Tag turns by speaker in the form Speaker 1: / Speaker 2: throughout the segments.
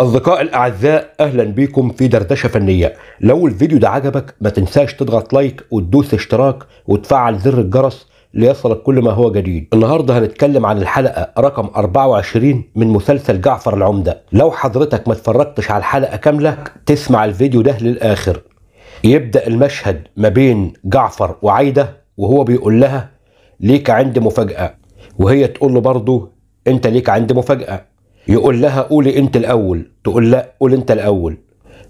Speaker 1: أصدقاء الأعزاء أهلا بيكم في دردشة فنية لو الفيديو ده عجبك ما تنساش تضغط لايك وتدوس اشتراك وتفعل زر الجرس ليصلك كل ما هو جديد النهاردة هنتكلم عن الحلقة رقم 24 من مسلسل جعفر العمدة لو حضرتك ما اتفرجتش على الحلقة كاملة تسمع الفيديو ده للآخر يبدأ المشهد ما بين جعفر وعايدة وهو بيقول لها ليك عندي مفاجأة وهي تقول له برضه انت ليك عندي مفاجأة يقول لها قولي انت الاول تقول لا قول انت الاول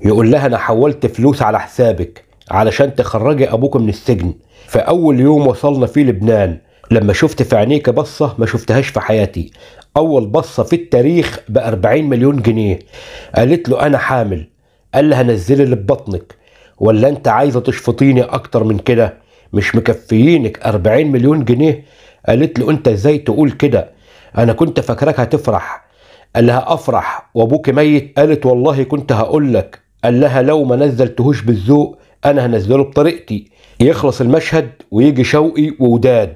Speaker 1: يقول لها انا حولت فلوس على حسابك علشان تخرجي ابوك من السجن فاول يوم وصلنا فيه لبنان لما شفت في عينيك بصة ما شفتهاش في حياتي أول بصة في التاريخ ب 40 مليون جنيه قالت له أنا حامل قال لها نزلي اللي ولا أنت عايزة تشفطيني أكتر من كده مش مكفيينك 40 مليون جنيه قالت له أنت إزاي تقول كده أنا كنت فاكراك هتفرح قال لها أفرح وأبوك ميت قالت والله كنت هقول لك قال لها لو ما نزلتهوش بالذوق أنا هنزله بطريقتي يخلص المشهد ويجي شوقي ووداد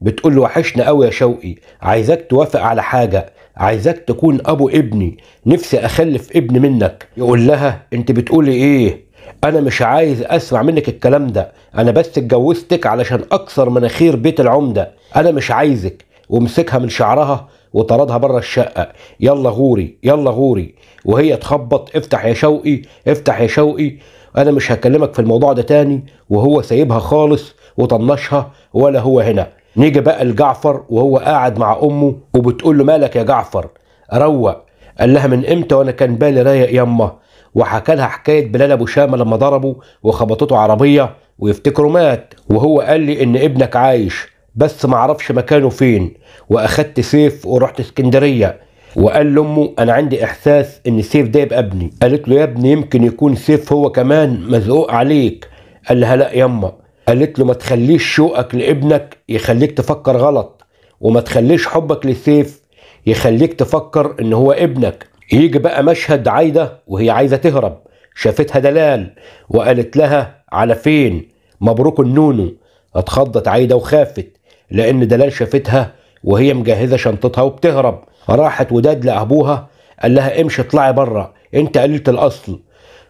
Speaker 1: بتقول له وحشنا قوي يا شوقي عايزاك توافق على حاجة عايزاك تكون أبو ابني نفسي أخلف ابن منك يقول لها أنت بتقولي إيه انا مش عايز اسمع منك الكلام ده انا بس اتجوزتك علشان اكسر مناخير بيت العمده انا مش عايزك ومسكها من شعرها وطردها بره الشقه يلا غوري يلا غوري وهي تخبط افتح يا شوقي افتح يا شوقي انا مش هكلمك في الموضوع ده تاني وهو سايبها خالص وطنشها ولا هو هنا نيجي بقى لجعفر وهو قاعد مع امه وبتقول له مالك يا جعفر روق قال لها من امتى وانا كان بالي رايق يما وحكى لها حكايه بلال ابو شامه لما ضربه وخبطته عربيه ويفتكروا مات وهو قال لي ان ابنك عايش بس ما اعرفش مكانه فين واخدت سيف ورحت اسكندريه وقال لامه انا عندي احساس ان السيف ده يبقى ابني قالت له يا ابني يمكن يكون سيف هو كمان مزقوق عليك قال لها لا يما قالت له ما تخليش شوقك لابنك يخليك تفكر غلط وما تخليش حبك للسيف يخليك تفكر ان هو ابنك يجي بقى مشهد عايده وهي عايزه تهرب شافتها دلال وقالت لها على فين مبروك النونو اتخضت عايده وخافت لأن دلال شافتها وهي مجهزة شنطتها وبتهرب راحت وداد لأبوها قال لها امشي اطلعي بره انت قليلة الأصل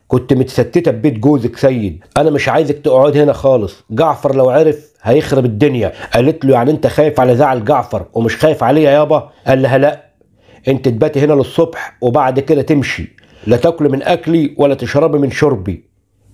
Speaker 1: كنت متستتة ببيت جوزك سيد انا مش عايزك تقعد هنا خالص جعفر لو عرف هيخرب الدنيا قالت له يعني انت خايف على زعل جعفر ومش خايف عليه يابا قال لها لا انت تباتي هنا للصبح وبعد كده تمشي لا تاكلي من اكلي ولا تشربي من شربي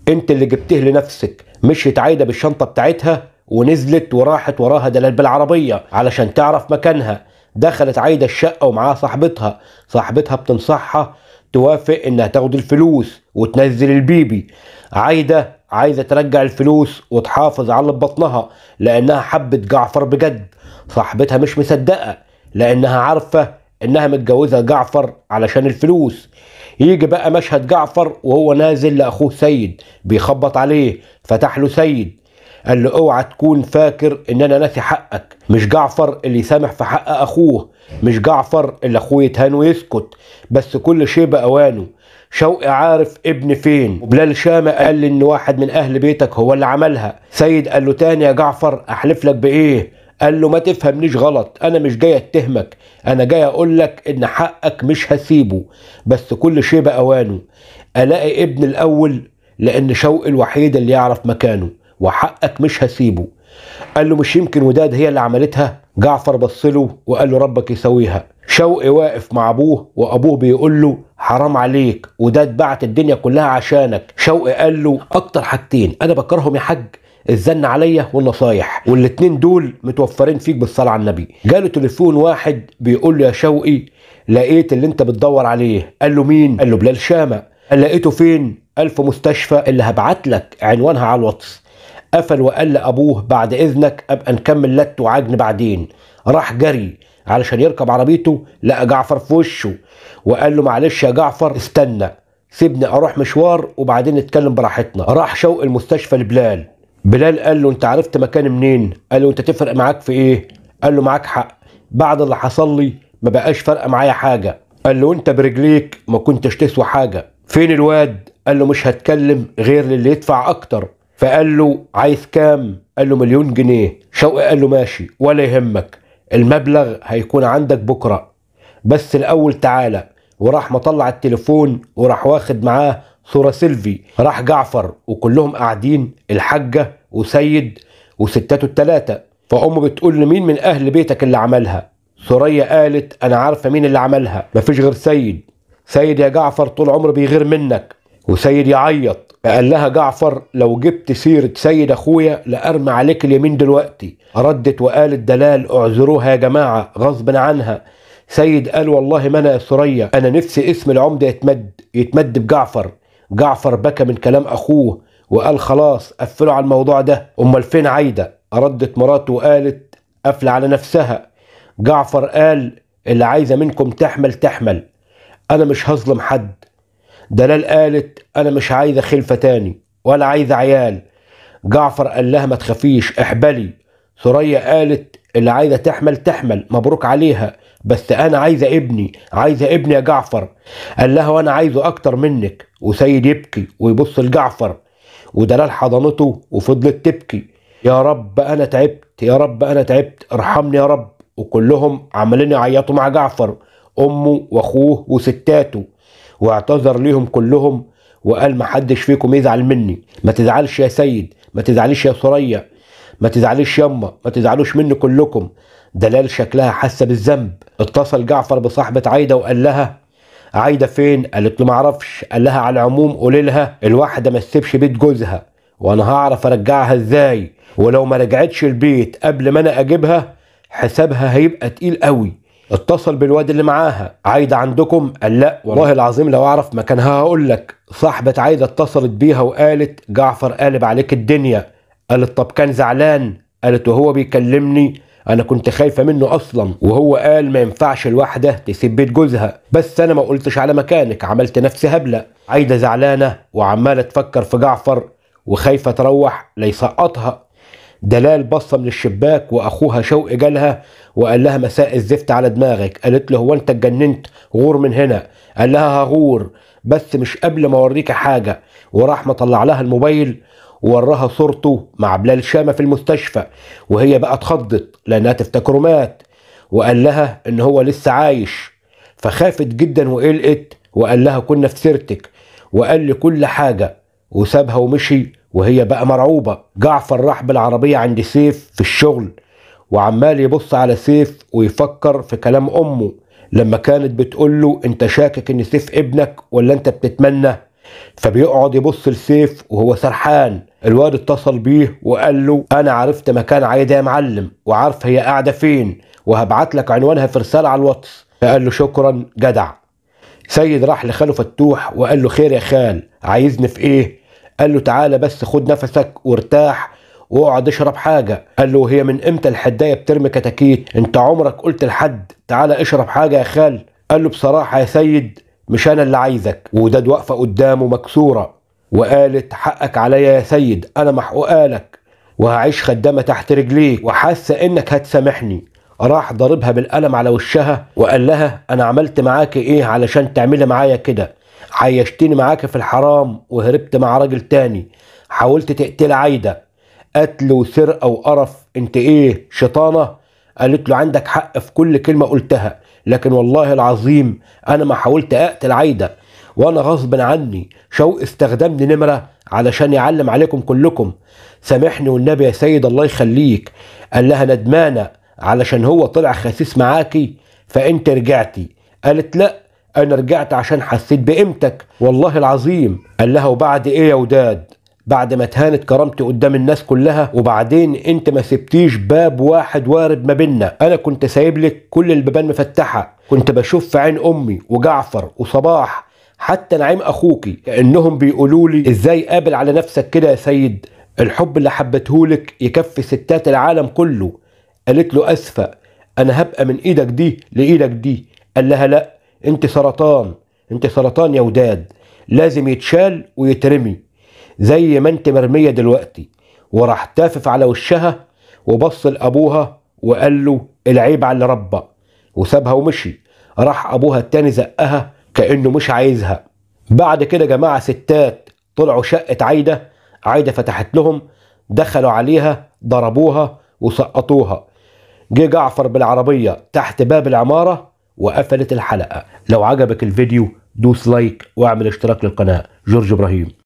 Speaker 1: انت اللي جبتيه لنفسك مشيت عايده بالشنطه بتاعتها ونزلت وراحت وراها دلال بالعربية علشان تعرف مكانها دخلت عايدة الشقة ومعاها صاحبتها صاحبتها بتنصحها توافق انها تاخد الفلوس وتنزل البيبي عايدة عايزة ترجع الفلوس وتحافظ على بطنها لانها حبت جعفر بجد صاحبتها مش مصدقة لانها عارفة انها متجوزة جعفر علشان الفلوس يجي بقى مشهد جعفر وهو نازل لاخوه سيد بيخبط عليه فتح له سيد قال له اوعى تكون فاكر ان انا ناسي حقك مش جعفر اللي سامح في حق اخوه مش جعفر اللي اخوه يتهان ويسكت بس كل شيء باوانه شوقي عارف ابن فين وبلال شامة قال لي ان واحد من اهل بيتك هو اللي عملها سيد قال له تاني يا جعفر احلف لك بايه قال له ما تفهمنيش غلط انا مش جاي اتهمك انا جاي اقول لك ان حقك مش هسيبه بس كل شيء باوانه الاقي ابن الاول لان شوقي الوحيد اللي يعرف مكانه وحقك مش هسيبه قال له مش يمكن وداد هي اللي عملتها جعفر بص له وقال له ربك يسويها شوقي واقف مع ابوه وابوه بيقول له حرام عليك وداد بعت الدنيا كلها عشانك شوقي قال له اكتر حاجتين انا بكرههم يا حاج الزن عليا والنصايح والاتنين دول متوفرين فيك بالصلاه على النبي جاله تليفون واحد بيقول له يا شوقي لقيت اللي انت بتدور عليه قال له مين قال له بلال شامه قال لقيته فين قال في مستشفى اللي هبعت لك عنوانها على الواتس قفل وقال لأبوه بعد إذنك أبقى نكمل لت وعجن بعدين راح جري علشان يركب عربيته لقى جعفر في وشه وقال له معلش يا جعفر استنى سيبني أروح مشوار وبعدين نتكلم براحتنا راح شوق المستشفى لبلال بلال قال له انت عرفت مكان منين قال له انت تفرق معاك في ايه قال له معاك حق بعد اللي حصل لي ما بقاش فارقه معايا حاجه قال له انت برجليك ما كنتش تسوى حاجه فين الواد قال له مش هتكلم غير للي يدفع اكتر فقال له عايز كام قال له مليون جنيه شوقي قال له ماشي ولا يهمك المبلغ هيكون عندك بكرة بس الأول تعالى وراح مطلع التليفون وراح واخد معاه صورة سيلفي راح جعفر وكلهم قاعدين الحجة وسيد وستاته التلاتة فأمه بتقول لمين من أهل بيتك اللي عملها ثريا قالت أنا عارفة مين اللي عملها مفيش غير سيد سيد يا جعفر طول عمره بيغير منك وسيد يعيط قال لها جعفر لو جبت سيرة سيد أخويا لأرمى عليك اليمين دلوقتي ردت وقالت دلال اعذروها يا جماعة غصب عنها سيد قال والله ما أنا يا سرية أنا نفسي اسم العمدة يتمد يتمد بجعفر جعفر بكى من كلام أخوه وقال خلاص قفلوا على الموضوع ده أمال فين عايدة ردت مراته وقالت قافلة على نفسها جعفر قال اللي عايزة منكم تحمل تحمل أنا مش هظلم حد دلال قالت أنا مش عايزة خلفة تاني ولا عايزة عيال جعفر قال لها ما تخافيش احبلي ثريا قالت اللي عايزة تحمل تحمل مبروك عليها بس أنا عايزة ابني عايزة ابني يا جعفر قال لها وأنا عايزه أكتر منك وسيد يبكي ويبص لجعفر ودلال حضنته وفضلت تبكي يا رب أنا تعبت يا رب أنا تعبت ارحمني يا رب وكلهم عمالين يعيطوا مع جعفر أمه وأخوه وستاته واعتذر ليهم كلهم وقال ما حدش فيكم يزعل مني ما تزعلش يا سيد ما تزعلش يا ثريا ما تزعلش يما ما تزعلوش مني كلكم دلال شكلها حاسه بالذنب اتصل جعفر بصاحبه عايده وقال لها عايده فين قالت له معرفش قال لها على العموم قولي لها الواحده ما تسيبش بيت جوزها وانا هعرف ارجعها ازاي ولو ما رجعتش البيت قبل ما انا اجيبها حسابها هيبقى تقيل قوي اتصل بالواد اللي معاها عايده عندكم قال لا والله العظيم لو اعرف مكانها هقول لك صاحبه عايده اتصلت بيها وقالت جعفر قالب عليك الدنيا قالت طب كان زعلان قالت وهو بيكلمني انا كنت خايفه منه اصلا وهو قال ما ينفعش الواحده تسيب بيت جوزها بس انا ما قلتش على مكانك عملت نفسي هبله عايده زعلانه وعماله تفكر في جعفر وخايفه تروح ليسقطها دلال بصة من الشباك واخوها شوق جالها وقال لها مساء الزفت على دماغك قالت له هو انت اتجننت غور من هنا قال لها هغور بس مش قبل ما اوريك حاجه وراح مطلع لها الموبايل ووراها صورته مع بلال شامه في المستشفى وهي بقى اتخضت لانها تفتكره مات وقال لها ان هو لسه عايش فخافت جدا وقلقت وقال لها كنا في سيرتك وقال لي كل حاجه وسابها ومشي وهي بقى مرعوبة جعفر راح بالعربية عند سيف في الشغل وعمال يبص على سيف ويفكر في كلام أمه لما كانت بتقول له انت شاكك ان سيف ابنك ولا انت بتتمنى فبيقعد يبص لسيف وهو سرحان الواد اتصل بيه وقال له انا عرفت مكان عايده يا معلم وعارف هي قاعده فين وهبعت لك عنوانها في رساله على الواتس فقال له شكرا جدع سيد راح لخاله فتوح وقال له خير يا خال عايزني في ايه قال له تعالى بس خد نفسك وارتاح واقعد اشرب حاجه قال له هي من امتى الحدايه بترمي كتاكيت انت عمرك قلت لحد تعالى اشرب حاجه يا خال قال له بصراحه يا سيد مش انا اللي عايزك وداد واقفه قدامه مكسوره وقالت حقك عليا يا سيد انا محقوقه لك وهعيش خدامه تحت رجليك وحاسه انك هتسامحني راح ضربها بالقلم على وشها وقال لها انا عملت معاكي ايه علشان تعملي معايا كده عيشتني معاك في الحرام وهربت مع راجل تاني حاولت تقتل عايدة قتل وسرقة وقرف انت ايه شيطانة قالت له عندك حق في كل كلمة قلتها لكن والله العظيم انا ما حاولت اقتل عايدة وانا غصب عني شو استخدمني نمرة علشان يعلم عليكم كلكم سامحني والنبي يا سيد الله يخليك قال لها ندمانة علشان هو طلع خسيس معاكي فانت رجعتي قالت لا انا رجعت عشان حسيت بقيمتك والله العظيم قال لها وبعد ايه يا وداد بعد ما اتهانت كرامتي قدام الناس كلها وبعدين انت ما سبتيش باب واحد وارد ما بينا انا كنت سايب لك كل البيبان مفتحه كنت بشوف في عين امي وجعفر وصباح حتى نعيم اخوكي كانهم بيقولوا لي ازاي قابل على نفسك كده يا سيد الحب اللي لك يكفي ستات العالم كله قالت له اسفه انا هبقى من ايدك دي لايدك دي قال لها لا انت سرطان انت سرطان يا وداد لازم يتشال ويترمي زي ما انت مرميه دلوقتي وراح تافف على وشها وبص لابوها وقال له العيب على ربا وسابها ومشي راح ابوها التاني زقها كانه مش عايزها بعد كده جماعه ستات طلعوا شقه عايده عايده فتحت لهم دخلوا عليها ضربوها وسقطوها جه جعفر بالعربيه تحت باب العماره وقفلت الحلقة لو عجبك الفيديو دوس لايك واعمل اشتراك للقناة جورج إبراهيم